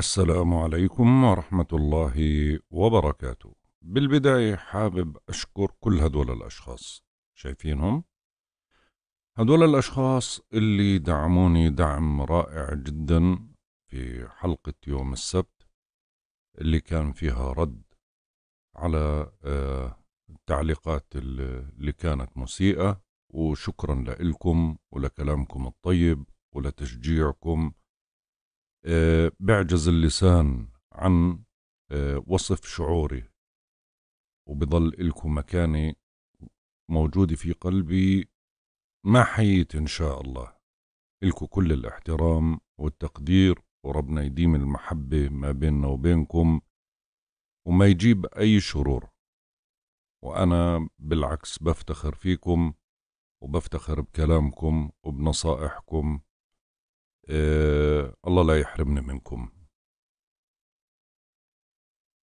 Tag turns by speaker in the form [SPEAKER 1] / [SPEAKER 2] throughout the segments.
[SPEAKER 1] السلام عليكم ورحمة الله وبركاته بالبداية حابب أشكر كل هدول الأشخاص شايفينهم هدول الأشخاص اللي دعموني دعم رائع جدا في حلقة يوم السبت اللي كان فيها رد على التعليقات آه، اللي كانت مسيئة وشكرا لكم ولكلامكم الطيب ولتشجيعكم آه، بعجز اللسان عن آه، وصف شعوري وبضل إلكم مكانة موجودة في قلبي ما حييت إن شاء الله إلكم كل الاحترام والتقدير وربنا يديم المحبة ما بيننا وبينكم وما يجيب أي شرور وأنا بالعكس بفتخر فيكم وبفتخر بكلامكم وبنصائحكم آه، الله لا يحرمنا منكم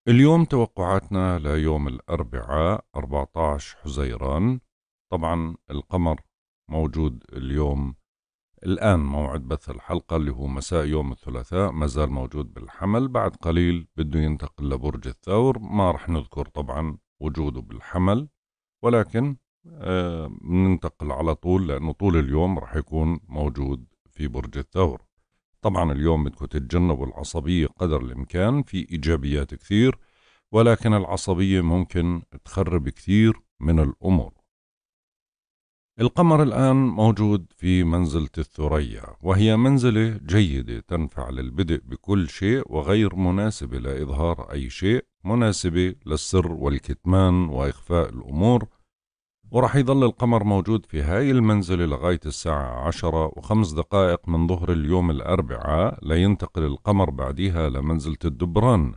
[SPEAKER 1] اليوم توقعاتنا ليوم الأربعاء 14 حزيران طبعا القمر موجود اليوم الآن موعد بث الحلقة اللي هو مساء يوم الثلاثاء ما زال موجود بالحمل بعد قليل بده ينتقل لبرج الثور ما رح نذكر طبعا وجوده بالحمل ولكن آه ننتقل على طول لأنه طول اليوم رح يكون موجود في برج الثور طبعا اليوم بدكم تتجنبوا العصبية قدر الإمكان في إيجابيات كثير ولكن العصبية ممكن تخرب كثير من الأمور القمر الآن موجود في منزلة الثريا وهي منزلة جيدة تنفع للبدء بكل شيء وغير مناسبة لإظهار أي شيء مناسبة للسر والكتمان وإخفاء الأمور وراح يظل القمر موجود في هاي المنزلة لغاية الساعة عشرة وخمس دقائق من ظهر اليوم الأربعاء لينتقل القمر بعديها لمنزلة الدبران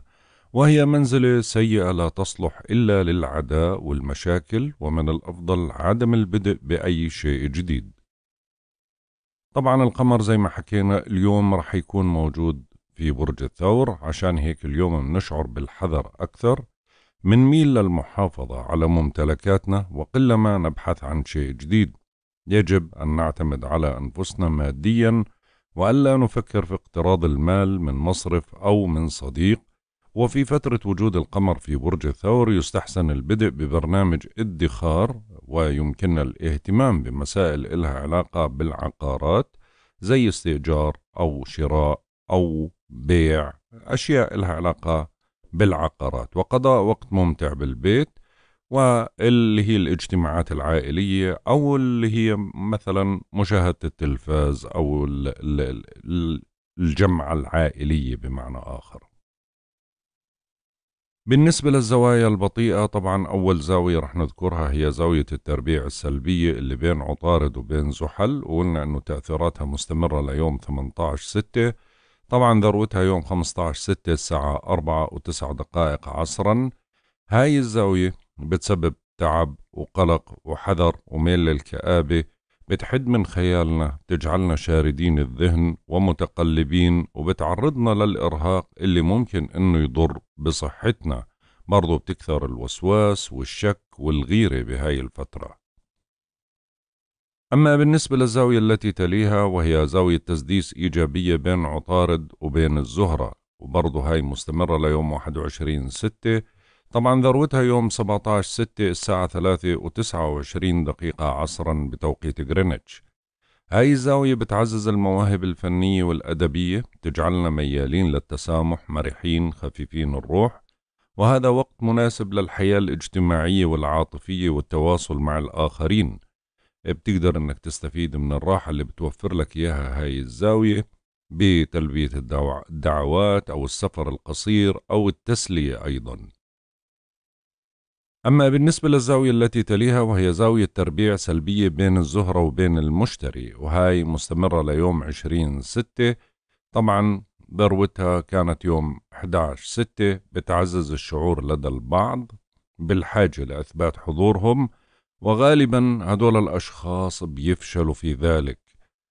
[SPEAKER 1] وهي منزلة سيئة لا تصلح إلا للعداء والمشاكل ومن الأفضل عدم البدء بأي شيء جديد طبعا القمر زي ما حكينا اليوم رح يكون موجود في برج الثور عشان هيك اليوم بنشعر بالحذر أكثر من ميل للمحافظة على ممتلكاتنا وقلما نبحث عن شيء جديد يجب أن نعتمد على أنفسنا ماديا وألا نفكر في اقتراض المال من مصرف أو من صديق وفي فترة وجود القمر في برج الثور يستحسن البدء ببرنامج ادخار ويمكننا الاهتمام بمسائل إلها علاقة بالعقارات زي استئجار أو شراء أو بيع أشياء إلها علاقة بالعقارات وقضاء وقت ممتع بالبيت واللي هي الاجتماعات العائلية أو اللي هي مثلا مشاهدة التلفاز أو الجمعة العائلية بمعنى آخر بالنسبة للزوايا البطيئة طبعا أول زاوية رح نذكرها هي زاوية التربيع السلبية اللي بين عطارد وبين زحل وقلنا أنه تأثيراتها مستمرة ليوم 18 6 طبعا ذروتها يوم 15 6 الساعة 4 و9 دقائق عصرا هاي الزاوية بتسبب تعب وقلق وحذر وميل للكآبة بتحد من خيالنا بتجعلنا شاردين الذهن ومتقلبين وبتعرضنا للإرهاق اللي ممكن إنه يضر بصحتنا برضو بتكثر الوسواس والشك والغيرة بهاي الفترة أما بالنسبة للزاوية التي تليها وهي زاوية تسديس إيجابية بين عطارد وبين الزهرة وبرضه هاي مستمرة ليوم 21 ستة طبعا ذروتها يوم 17 ستة الساعة 3 و29 دقيقة عصرا بتوقيت غرينتش هاي الزاوية بتعزز المواهب الفنية والأدبية تجعلنا ميالين للتسامح مرحين خفيفين الروح وهذا وقت مناسب للحياة الاجتماعية والعاطفية والتواصل مع الآخرين بتقدر انك تستفيد من الراحة اللي بتوفر لك اياها هاي الزاوية بتلبية الدعوات او السفر القصير او التسلية ايضا أما بالنسبة للزاوية التي تليها وهي زاوية تربيع سلبية بين الزهرة وبين المشتري وهاي مستمرة ليوم عشرين ستة طبعا ذروتها كانت يوم 11 ستة بتعزز الشعور لدى البعض بالحاجة لإثبات حضورهم وغالبا هدول الأشخاص بيفشلوا في ذلك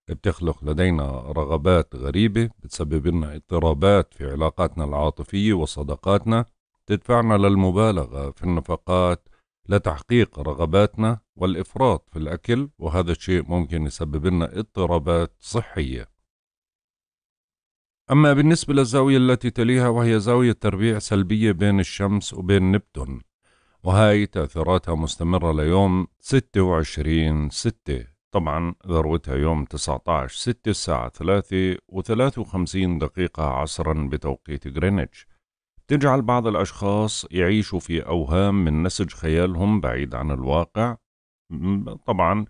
[SPEAKER 1] بتخلق لدينا رغبات غريبة بتسبب لنا اضطرابات في علاقاتنا العاطفية وصداقاتنا تدفعنا للمبالغة في النفقات لتحقيق رغباتنا والإفراط في الأكل وهذا الشيء ممكن يسبب لنا اضطرابات صحية أما بالنسبة للزاوية التي تليها وهي زاوية تربيع سلبية بين الشمس وبين نبتون وهاي تأثيراتها مستمرة ليوم 26 6 طبعا ذروتها يوم 19 6 الساعة 3 و53 دقيقة عصرا بتوقيت غرينتش تجعل بعض الأشخاص يعيشوا في أوهام من نسج خيالهم بعيد عن الواقع طبعا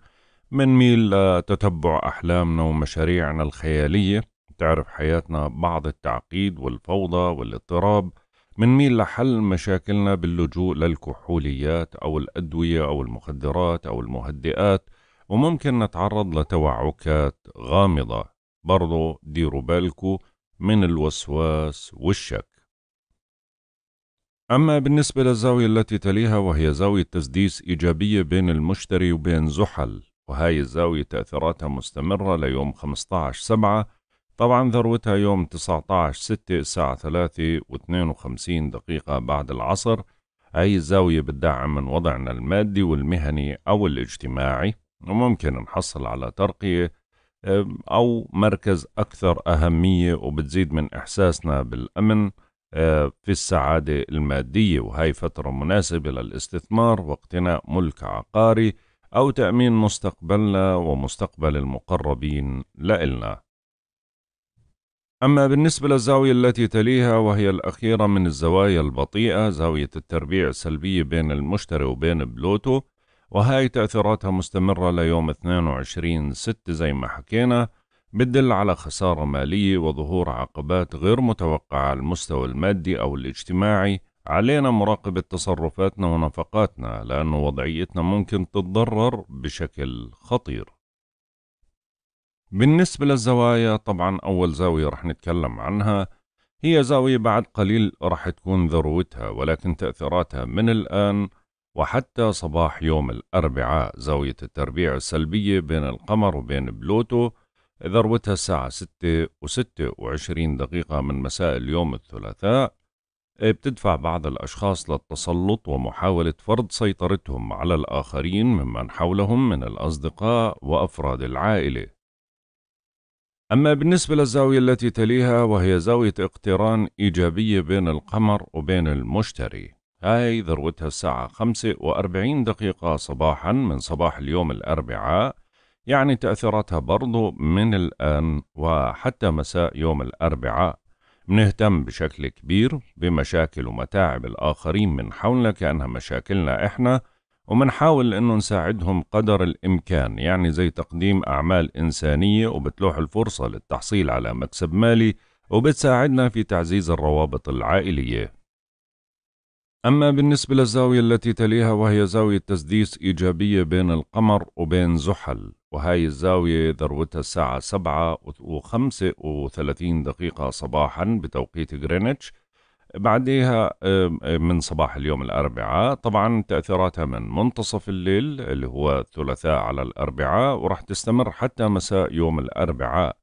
[SPEAKER 1] منميل لتتبع أحلامنا ومشاريعنا الخيالية تعرف حياتنا بعض التعقيد والفوضى والاضطراب ميل لحل مشاكلنا باللجوء للكحوليات أو الأدوية أو المخدرات أو المهدئات وممكن نتعرض لتوعكات غامضة برضو ديروا بالكو من الوسواس والشك أما بالنسبة للزاوية التي تليها وهي زاوية تسديس إيجابية بين المشتري وبين زحل وهاي الزاوية تأثيراتها مستمرة ليوم 15 سبعة طبعا ذروتها يوم 19 6 الساعة 3 و52 دقيقة بعد العصر أي الزاوية بتدعم من وضعنا المادي والمهني أو الاجتماعي وممكن نحصل على ترقية أو مركز أكثر أهمية وبتزيد من إحساسنا بالأمن أه، في السعادة المادية وهي فترة مناسبة للاستثمار واقتناء ملك عقاري أو تأمين مستقبلنا ومستقبل المقربين لإلنا أما بالنسبة للزاوية التي تليها وهي الأخيرة من الزوايا البطيئة زاوية التربيع السلبية بين المشتري وبين بلوتو وهاي تأثيراتها مستمرة ليوم 22 6 زي ما حكينا بتدل على خسارة مالية وظهور عقبات غير متوقعة على المستوى المادي أو الاجتماعي علينا مراقبة تصرفاتنا ونفقاتنا لأن وضعيتنا ممكن تتضرر بشكل خطير بالنسبة للزوايا طبعا أول زاوية رح نتكلم عنها هي زاوية بعد قليل رح تكون ذروتها ولكن تأثيراتها من الآن وحتى صباح يوم الأربعاء زاوية التربيع السلبية بين القمر وبين بلوتو ذروتها الساعة ستة وستة وعشرين دقيقة من مساء اليوم الثلاثاء بتدفع بعض الأشخاص للتسلط ومحاولة فرض سيطرتهم على الآخرين ممن حولهم من الأصدقاء وأفراد العائلة أما بالنسبة للزاوية التي تليها وهي زاوية اقتران إيجابية بين القمر وبين المشتري هاي ذروتها الساعة 45 دقيقة صباحا من صباح اليوم الأربعاء يعني تأثيراتها برضو من الآن وحتى مساء يوم الأربعاء منهتم بشكل كبير بمشاكل ومتاعب الآخرين من حولنا كأنها مشاكلنا إحنا ومنحاول انه نساعدهم قدر الامكان يعني زي تقديم اعمال انسانيه وبتلوح الفرصه للتحصيل على مكسب مالي وبتساعدنا في تعزيز الروابط العائليه اما بالنسبه للزاويه التي تليها وهي زاويه تسديس ايجابيه بين القمر وبين زحل وهاي الزاوية ذروتها الساعة 7 و 35 دقيقة صباحا بتوقيت غرينتش بعديها من صباح اليوم الأربعاء طبعا تأثيراتها من منتصف الليل اللي هو الثلاثاء على الأربعاء وراح تستمر حتى مساء يوم الأربعاء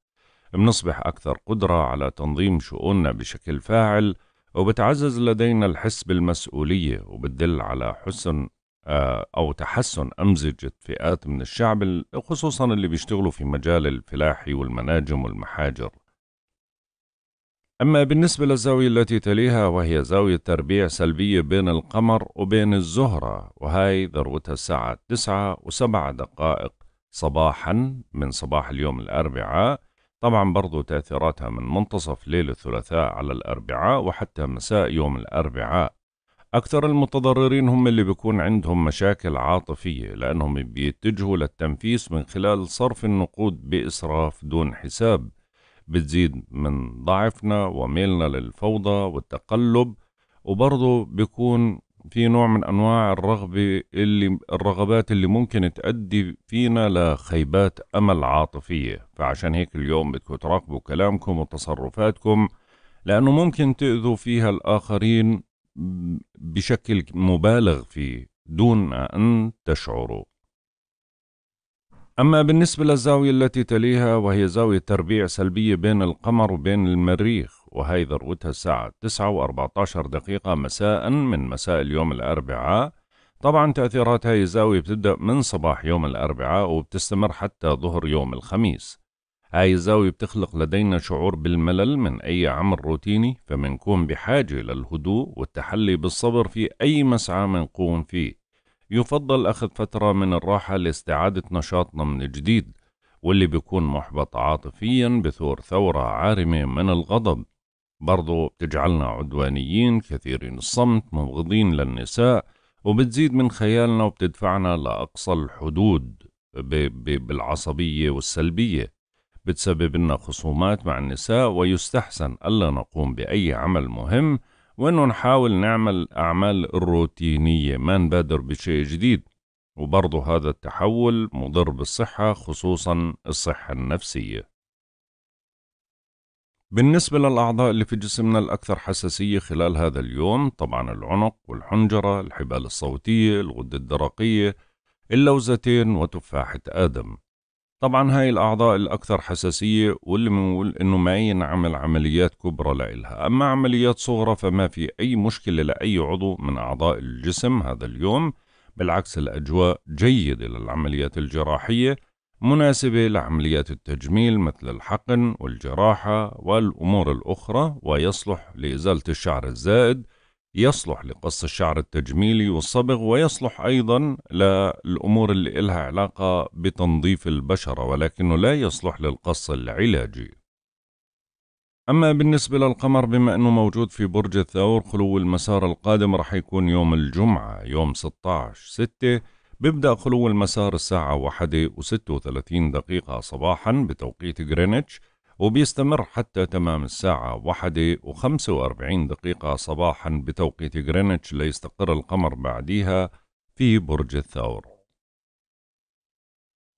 [SPEAKER 1] بنصبح أكثر قدرة على تنظيم شؤوننا بشكل فاعل وبتعزز لدينا الحس بالمسؤولية وبتدل على حسن آه، أو تحسن أمزجة فئات من الشعب خصوصا اللي بيشتغلوا في مجال الفلاحي والمناجم والمحاجر أما بالنسبة للزاوية التي تليها وهي زاوية تربيع سلبية بين القمر وبين الزهرة وهي ذروتها الساعة تسعة وسبع دقائق صباحا من صباح اليوم الأربعاء طبعا برضو تأثيراتها من منتصف ليل الثلاثاء على الأربعاء وحتى مساء يوم الأربعاء أكثر المتضررين هم اللي بيكون عندهم مشاكل عاطفية لأنهم بيتجهوا للتنفيس من خلال صرف النقود بإسراف دون حساب بتزيد من ضعفنا وميلنا للفوضى والتقلب وبرضه بيكون في نوع من انواع الرغبه اللي الرغبات اللي ممكن تؤدي فينا لخيبات امل عاطفيه فعشان هيك اليوم بدكم تراقبوا كلامكم وتصرفاتكم لانه ممكن تاذوا فيها الاخرين بشكل مبالغ فيه دون ان تشعروا أما بالنسبة للزاوية التي تليها وهي زاوية تربيع سلبية بين القمر وبين المريخ وهي ذروتها الساعة 9 و14 دقيقة مساء من مساء اليوم الأربعاء طبعا تأثيرات هاي الزاوية بتبدأ من صباح يوم الأربعاء وبتستمر حتى ظهر يوم الخميس هاي الزاوية بتخلق لدينا شعور بالملل من أي عمل روتيني فمنكون بحاجة للهدوء والتحلي بالصبر في أي مسعى منقوم فيه يفضل أخذ فترة من الراحة لاستعادة نشاطنا من جديد واللي بيكون محبط عاطفيا بثور ثورة عارمة من الغضب برضو بتجعلنا عدوانيين كثيرين الصمت مبغضين للنساء وبتزيد من خيالنا وبتدفعنا لأقصى الحدود بالعصبية والسلبية بتسبب لنا خصومات مع النساء ويستحسن ألا نقوم بأي عمل مهم وإنه نحاول نعمل أعمال روتينية ما نبادر بشيء جديد وبرضه هذا التحول مضر بالصحة خصوصا الصحة النفسية بالنسبة للأعضاء اللي في جسمنا الأكثر حساسية خلال هذا اليوم طبعا العنق والحنجرة الحبال الصوتية الغدة الدرقية اللوزتين وتفاحة آدم طبعا هاي الأعضاء الأكثر حساسية واللي بنقول إنه ما ينعمل عمليات كبرى لإلها أما عمليات صغرى فما في أي مشكلة لأي عضو من أعضاء الجسم هذا اليوم بالعكس الأجواء جيدة للعمليات الجراحية مناسبة لعمليات التجميل مثل الحقن والجراحة والأمور الأخرى ويصلح لإزالة الشعر الزائد يصلح لقص الشعر التجميلي والصبغ ويصلح أيضا للأمور اللي إلها علاقة بتنظيف البشرة ولكنه لا يصلح للقص العلاجي أما بالنسبة للقمر بما أنه موجود في برج الثور خلو المسار القادم رح يكون يوم الجمعة يوم 16 6 بيبدأ خلو المسار الساعة واحدة وستة وثلاثين دقيقة صباحا بتوقيت غرينتش وبيستمر حتى تمام الساعة واحدة وخمسة وأربعين دقيقة صباحا بتوقيت غرينتش ليستقر القمر بعديها في برج الثور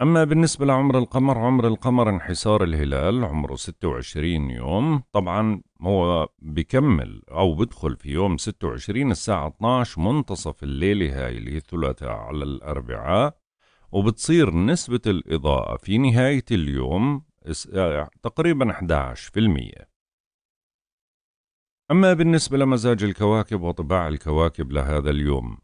[SPEAKER 1] أما بالنسبة لعمر القمر عمر القمر انحسار الهلال عمره 26 يوم طبعا هو بكمل أو بدخل في يوم 26 الساعة 12 منتصف الليلة هاي اللي هي الثلاثاء على الأربعاء وبتصير نسبة الإضاءة في نهاية اليوم تقريبا 11% أما بالنسبة لمزاج الكواكب وطباع الكواكب لهذا اليوم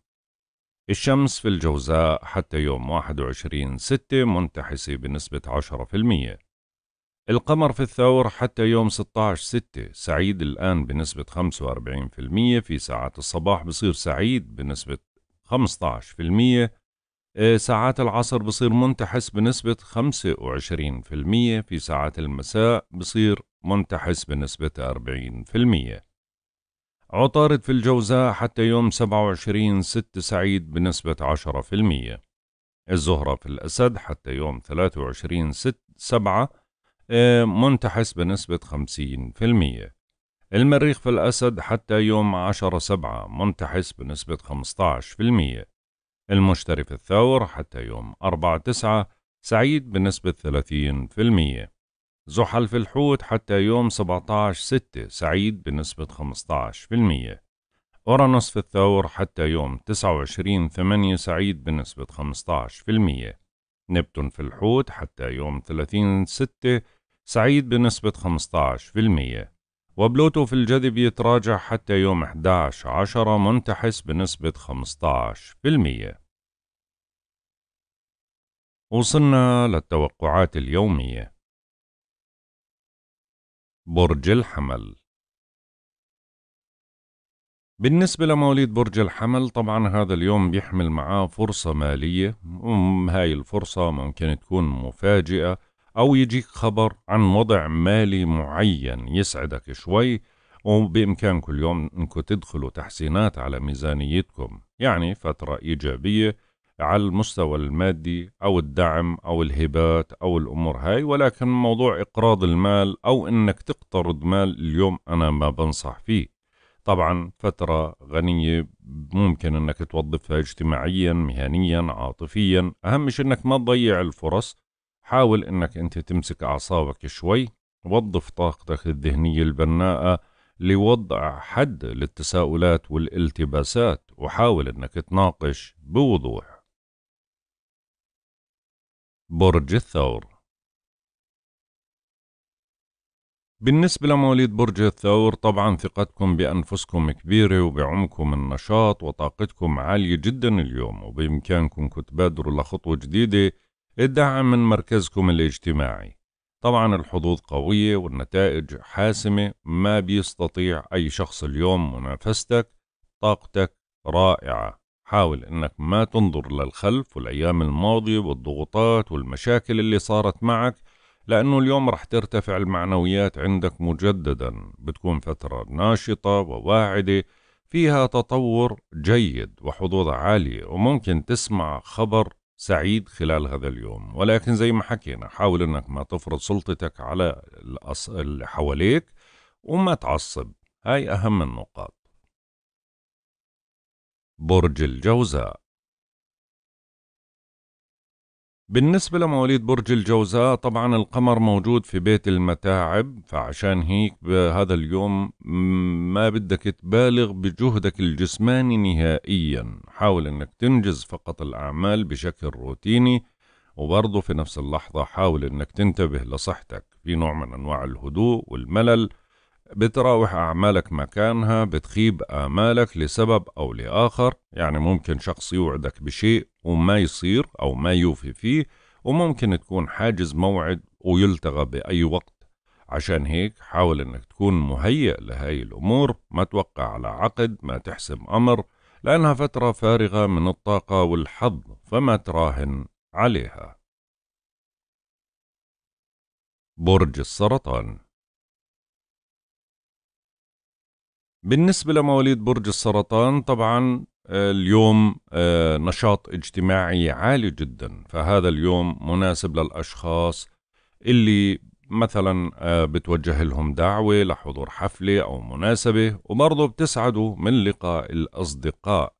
[SPEAKER 1] الشمس في الجوزاء حتى يوم 21 6 منتحسة بنسبة 10% القمر في الثور حتى يوم 16 6 سعيد الآن بنسبة 45% في ساعات الصباح بصير سعيد بنسبة آه، ساعات العصر بصير منتحس بنسبة 25% في ساعات المساء بصير منتحس بنسبة 40% عطارد في الجوزاء حتى يوم 27 ست سعيد بنسبة 10% الزهرة في الأسد حتى يوم 23 ست سبعة آه، منتحس بنسبة 50% المريخ في الأسد حتى يوم 10 سبعة منتحس بنسبة 15% المشتري في الثور حتى يوم 4 9 سعيد بنسبة 30% زحل في الحوت حتى يوم 17 6 سعيد بنسبة 15% أورانوس في الثور حتى يوم 29 8 سعيد بنسبة 15% نبتون في الحوت حتى يوم 30 6 سعيد بنسبة 15% وبلوتو في الجذب يتراجع حتى يوم 11 10 منتحس بنسبة 15% وصلنا للتوقعات اليومية برج الحمل بالنسبة لمواليد برج الحمل طبعا هذا اليوم بيحمل معاه فرصة مالية هاي الفرصة ممكن تكون مفاجئة أو يجيك خبر عن وضع مالي معين يسعدك شوي وبإمكانكم اليوم أنكم تدخلوا تحسينات على ميزانيتكم يعني فترة إيجابية على المستوى المادي أو الدعم أو الهبات أو الأمور هاي ولكن موضوع إقراض المال أو أنك تقترض مال اليوم أنا ما بنصح فيه طبعا فترة غنية ممكن أنك توظفها اجتماعيا مهنيا عاطفيا أهم شيء أنك ما تضيع الفرص حاول إنك أنت تمسك أعصابك شوي وظف طاقتك الذهنية البناءة لوضع حد للتساؤلات والالتباسات وحاول إنك تناقش بوضوح برج الثور بالنسبة لمواليد برج الثور طبعا ثقتكم بأنفسكم كبيرة وبعمكم النشاط وطاقتكم عالية جدا اليوم وبإمكانكم تبادروا لخطوة جديدة الدعم من مركزكم الاجتماعي طبعا الحظوظ قوية والنتائج حاسمة ما بيستطيع أي شخص اليوم منافستك طاقتك رائعة حاول إنك ما تنظر للخلف والأيام الماضية والضغوطات والمشاكل اللي صارت معك لأنه اليوم رح ترتفع المعنويات عندك مجددا بتكون فترة ناشطة وواعدة فيها تطور جيد وحظوظ عالية وممكن تسمع خبر سعيد خلال هذا اليوم ولكن زي ما حكينا حاول انك ما تفرض سلطتك على اللي حواليك وما تعصب هاي اهم النقاط برج الجوزاء بالنسبة لمواليد برج الجوزاء طبعا القمر موجود في بيت المتاعب فعشان هيك بهذا اليوم ما بدك تبالغ بجهدك الجسماني نهائيا حاول انك تنجز فقط الأعمال بشكل روتيني وبرضه في نفس اللحظة حاول انك تنتبه لصحتك في نوع من انواع الهدوء والملل بتراوح أعمالك مكانها بتخيب آمالك لسبب أو لآخر يعني ممكن شخص يوعدك بشيء وما يصير أو ما يوفي فيه وممكن تكون حاجز موعد ويلتغى بأي وقت عشان هيك حاول انك تكون مهيئ لهاي الامور ما توقع على عقد ما تحسم امر لانها فتره فارغه من الطاقه والحظ فما تراهن عليها برج السرطان بالنسبة لمواليد برج السرطان طبعا آه، اليوم آه، نشاط اجتماعي عالي جدا فهذا اليوم مناسب للأشخاص اللي مثلا آه، بتوجه لهم دعوة لحضور حفلة أو مناسبة وبرضه بتسعدوا من لقاء الأصدقاء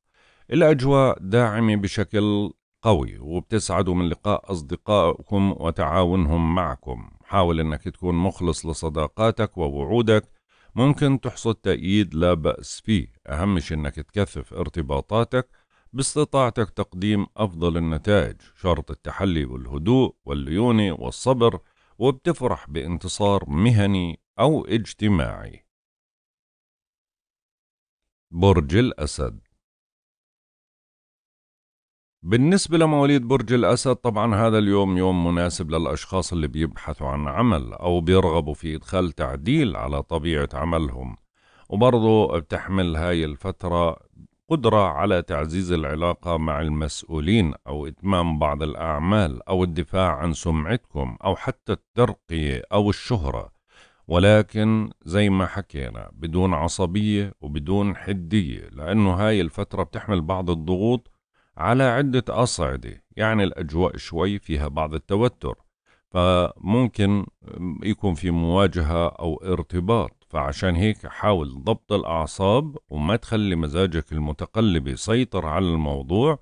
[SPEAKER 1] الأجواء داعمة بشكل قوي وبتسعدوا من لقاء أصدقائكم وتعاونهم معكم حاول أنك تكون مخلص لصداقاتك ووعودك ممكن تحصد تأييد لا بأس فيه أهم شيء أنك تكثف ارتباطاتك باستطاعتك تقديم أفضل النتائج شرط التحلي والهدوء والليونة والصبر وبتفرح بانتصار مهني أو اجتماعي برج الأسد بالنسبة لمواليد برج الأسد طبعا هذا اليوم يوم مناسب للأشخاص اللي بيبحثوا عن عمل أو بيرغبوا في إدخال تعديل على طبيعة عملهم وبرضه بتحمل هاي الفترة قدرة على تعزيز العلاقة مع المسؤولين أو إتمام بعض الأعمال أو الدفاع عن سمعتكم أو حتى الترقية أو الشهرة ولكن زي ما حكينا بدون عصبية وبدون حدية لأنه هاي الفترة بتحمل بعض الضغوط على عدة أصعدة يعني الأجواء شوي فيها بعض التوتر فممكن يكون في مواجهة أو ارتباط فعشان هيك حاول ضبط الأعصاب وما تخلي مزاجك المتقلب يسيطر على الموضوع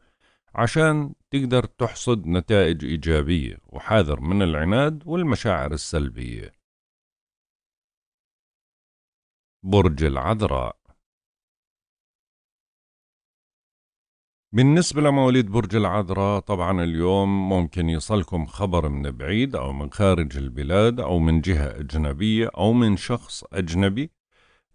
[SPEAKER 1] عشان تقدر تحصد نتائج إيجابية وحاذر من العناد والمشاعر السلبية برج العذراء بالنسبة لمواليد برج العذراء طبعا اليوم ممكن يصلكم خبر من بعيد أو من خارج البلاد أو من جهة أجنبية أو من شخص أجنبي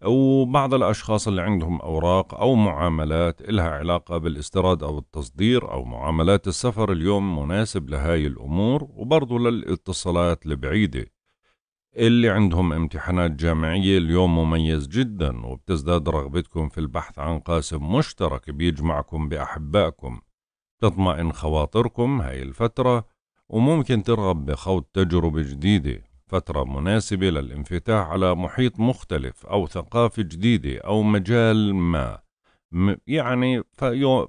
[SPEAKER 1] وبعض الأشخاص اللي عندهم أوراق أو معاملات إلها علاقة بالاستيراد أو التصدير أو معاملات السفر اليوم مناسب لهاي الأمور وبرضه للاتصالات البعيدة اللي عندهم امتحانات جامعية اليوم مميز جدا وبتزداد رغبتكم في البحث عن قاسم مشترك بيجمعكم بأحبائكم تطمئن خواطركم هاي الفترة وممكن ترغب بخوض تجربة جديدة فترة مناسبة للانفتاح على محيط مختلف أو ثقافة جديدة أو مجال ما يعني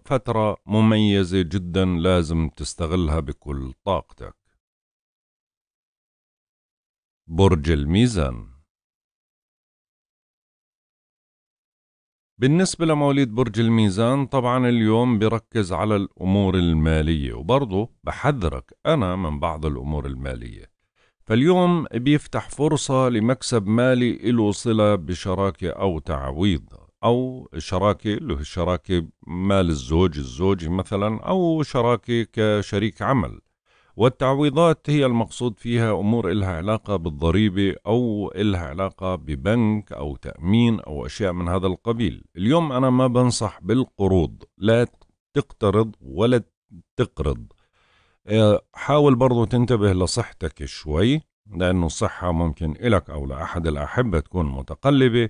[SPEAKER 1] فترة مميزة جدا لازم تستغلها بكل طاقتك برج الميزان بالنسبة لمواليد برج الميزان طبعا اليوم بركز على الأمور المالية وبرضه بحذرك أنا من بعض الأمور المالية فاليوم بيفتح فرصة لمكسب مالي له صلة بشراكة أو تعويض أو شراكة اللي هي شراكة مال الزوج الزوجة مثلا أو شراكة كشريك عمل والتعويضات هي المقصود فيها أمور إلها علاقة بالضريبة أو إلها علاقة ببنك أو تأمين أو أشياء من هذا القبيل اليوم أنا ما بنصح بالقروض لا تقترض ولا تقرض آه، حاول برضو تنتبه لصحتك شوي لأنه الصحة ممكن إلك أو لأحد الأحبة تكون متقلبة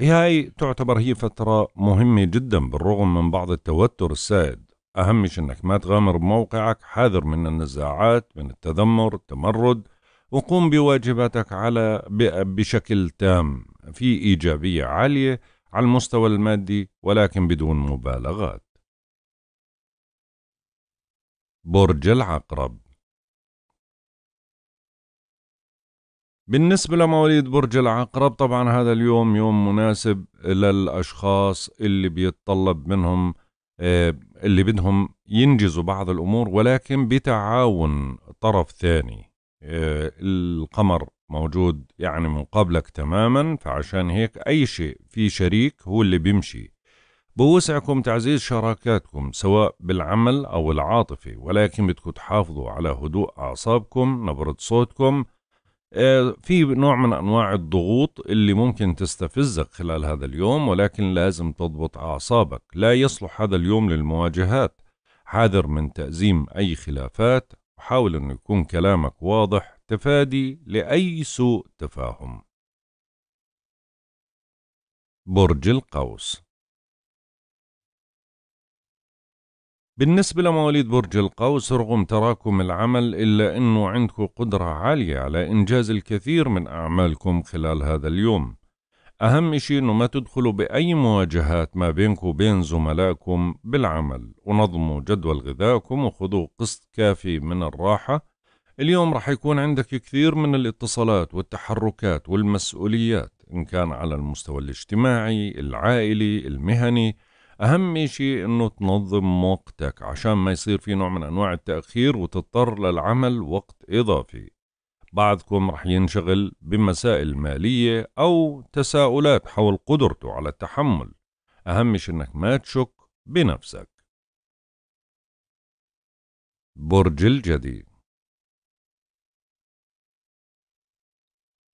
[SPEAKER 1] هاي تعتبر هي فترة مهمة جدا بالرغم من بعض التوتر السائد أهم شيء أنك ما تغامر بموقعك حاذر من النزاعات من التذمر التمرد وقوم بواجباتك على بشكل تام في إيجابية عالية على المستوى المادي ولكن بدون مبالغات برج العقرب بالنسبة لمواليد برج العقرب طبعا هذا اليوم يوم مناسب للأشخاص اللي بيتطلب منهم آه، اللي بدهم ينجزوا بعض الأمور ولكن بتعاون طرف ثاني آه، القمر موجود يعني من قبلك تماما فعشان هيك أي شيء في شريك هو اللي بيمشي بوسعكم تعزيز شراكاتكم سواء بالعمل أو العاطفة ولكن بدكم تحافظوا على هدوء أعصابكم نبرة صوتكم آه، في نوع من انواع الضغوط اللي ممكن تستفزك خلال هذا اليوم ولكن لازم تضبط اعصابك لا يصلح هذا اليوم للمواجهات حاذر من تأزيم أي خلافات وحاول أن يكون كلامك واضح تفادي لأي سوء تفاهم برج القوس بالنسبة لمواليد برج القوس رغم تراكم العمل إلا أنه عندكم قدرة عالية على إنجاز الكثير من أعمالكم خلال هذا اليوم أهم شيء أنه ما تدخلوا بأي مواجهات ما بينكم وبين زملائكم بالعمل ونظموا جدول غذائكم وخذوا قسط كافي من الراحة اليوم رح يكون عندك كثير من الاتصالات والتحركات والمسؤوليات إن كان على المستوى الاجتماعي العائلي المهني أهم شيء إنه تنظم وقتك عشان ما يصير في نوع من أنواع التأخير وتضطر للعمل وقت إضافي بعضكم رح ينشغل بمسائل مالية أو تساؤلات حول قدرته على التحمل أهم شيء إنك ما تشك بنفسك برج الجدي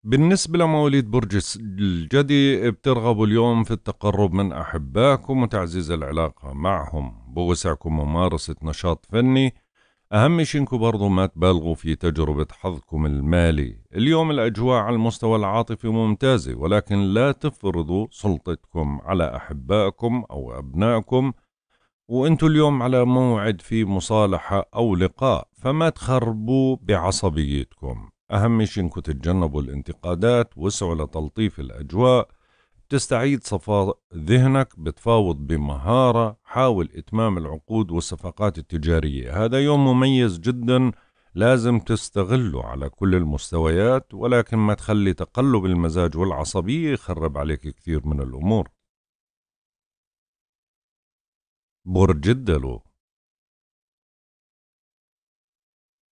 [SPEAKER 1] بالنسبة لمواليد برج الجدي بترغبوا اليوم في التقرب من أحبائكم وتعزيز العلاقة معهم بوسعكم ممارسة نشاط فني أهم شيء إنكم برضو ما تبالغوا في تجربة حظكم المالي اليوم الأجواء على المستوى العاطفي ممتازة ولكن لا تفرضوا سلطتكم على أحبائكم أو أبنائكم وانتوا اليوم على موعد في مصالحة أو لقاء فما تخربوا بعصبيتكم أهم شيء إنكم تتجنبوا الانتقادات وسعوا لتلطيف الأجواء تستعيد صفاء ذهنك بتفاوض بمهارة حاول إتمام العقود والصفقات التجارية هذا يوم مميز جدا لازم تستغله على كل المستويات ولكن ما تخلي تقلب المزاج والعصبية يخرب عليك كثير من الأمور برج الدلو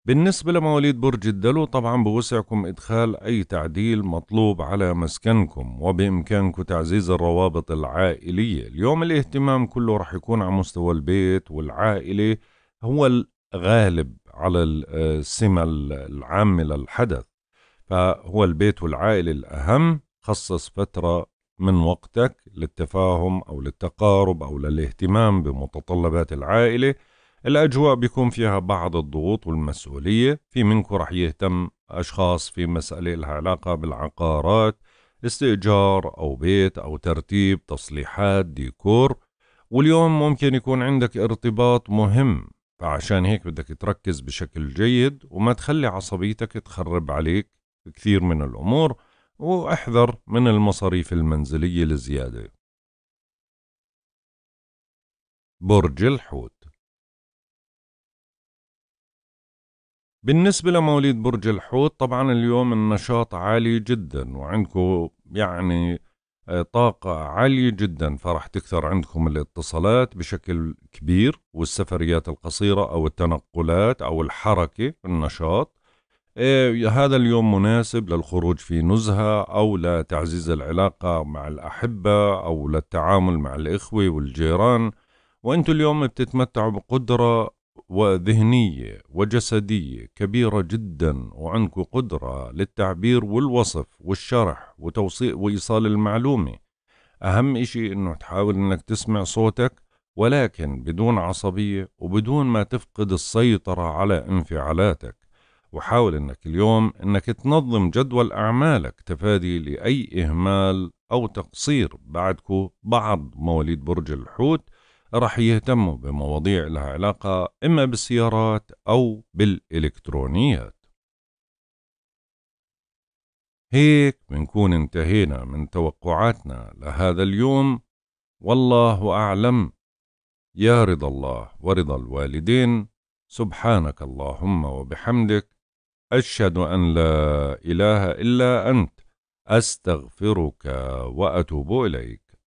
[SPEAKER 1] بالنسبة لمواليد برج الدلو طبعا بوسعكم إدخال أي تعديل مطلوب على مسكنكم وبإمكانكم تعزيز الروابط العائلية اليوم الاهتمام كله رح يكون على مستوى البيت والعائلة هو الغالب على آه، السمة العامة للحدث فهو البيت والعائلة الأهم خصص فترة من وقتك للتفاهم أو للتقارب أو للاهتمام بمتطلبات العائلة الأجواء بيكون فيها بعض الضغوط والمسؤولية في منكم رح يهتم أشخاص في مسألة لها علاقة بالعقارات استئجار أو بيت أو ترتيب تصليحات ديكور واليوم ممكن يكون عندك ارتباط مهم فعشان هيك بدك تركز بشكل جيد وما تخلي عصبيتك تخرب عليك كثير من الأمور واحذر من المصاريف المنزلية الزيادة برج الحوت بالنسبة لمواليد برج الحوت طبعا اليوم النشاط عالي جدا وعندكم يعني آه، طاقة عالية جدا فرح تكثر عندكم الاتصالات بشكل كبير والسفريات القصيرة أو التنقلات أو الحركة النشاط آه، هذا اليوم مناسب للخروج في نزهة أو لتعزيز العلاقة مع الأحبة أو للتعامل مع الإخوة والجيران وأنتم اليوم بتتمتعوا بقدرة وذهنية وجسدية كبيرة جدا وعندك قدرة للتعبير والوصف والشرح وتوصيل وإيصال المعلومة أهم إشي إنه تحاول إنك تسمع صوتك ولكن بدون عصبية وبدون ما تفقد السيطرة على انفعالاتك وحاول إنك اليوم إنك تنظم جدول أعمالك تفادي لأي إهمال أو تقصير بعدكو بعض مواليد برج الحوت راح يهتموا بمواضيع لها علاقة إما بالسيارات أو بالإلكترونيات هيك بنكون انتهينا من توقعاتنا لهذا اليوم والله أعلم يا رضا الله ورضا الوالدين سبحانك اللهم وبحمدك أشهد أن لا إله إلا أنت أستغفرك وأتوب إليك